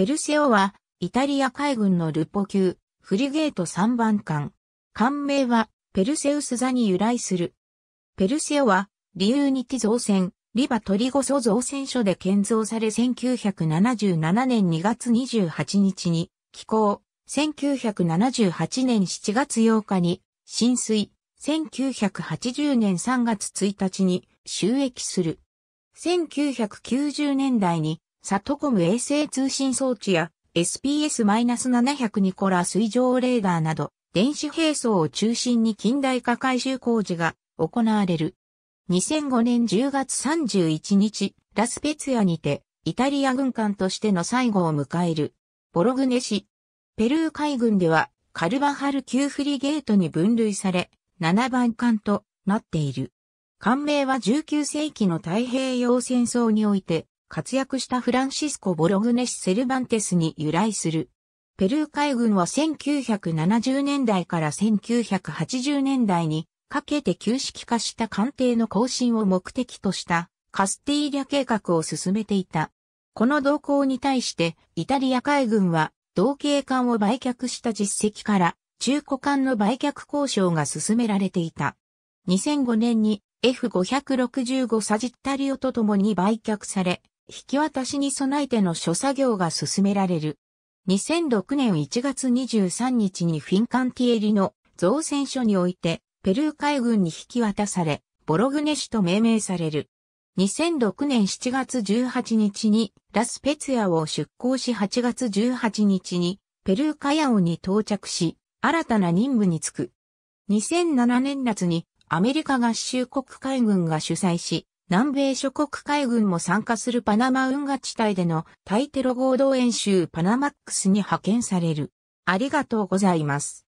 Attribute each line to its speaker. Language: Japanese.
Speaker 1: ペルセオは、イタリア海軍のルポ級、フリゲート3番艦。艦名は、ペルセウス座に由来する。ペルセオは、リユーニティ造船、リバトリゴソ造船所で建造され1977年2月28日に、寄港、1978年7月8日に、浸水、1980年3月1日に、収益する。1990年代にサトコム衛星通信装置や SPS-700 ニコラ水上レーダーなど、電子兵装を中心に近代化改修工事が行われる。2005年10月31日、ラスペツヤにて、イタリア軍艦としての最後を迎える。ボログネ市。ペルー海軍では、カルバハル級フリゲートに分類され、7番艦となっている。艦名は19世紀の太平洋戦争において、活躍したフランシスコ・ボログネス・セルバンテスに由来する。ペルー海軍は1970年代から1980年代にかけて旧式化した艦艇の更新を目的としたカスティーリャ計画を進めていた。この動向に対してイタリア海軍は同型艦を売却した実績から中古艦の売却交渉が進められていた。2005年に F565 サジッタリオと共に売却され、引き渡しに備えての諸作業が進められる。2006年1月23日にフィンカンティエリの造船所において、ペルー海軍に引き渡され、ボログネ氏と命名される。2006年7月18日にラスペツヤを出港し8月18日にペルーカヤオに到着し、新たな任務に就く。2007年夏にアメリカ合衆国海軍が主催し、南米諸国海軍も参加するパナマ運河地帯での対テロ合同演習パナマックスに派遣される。ありがとうございます。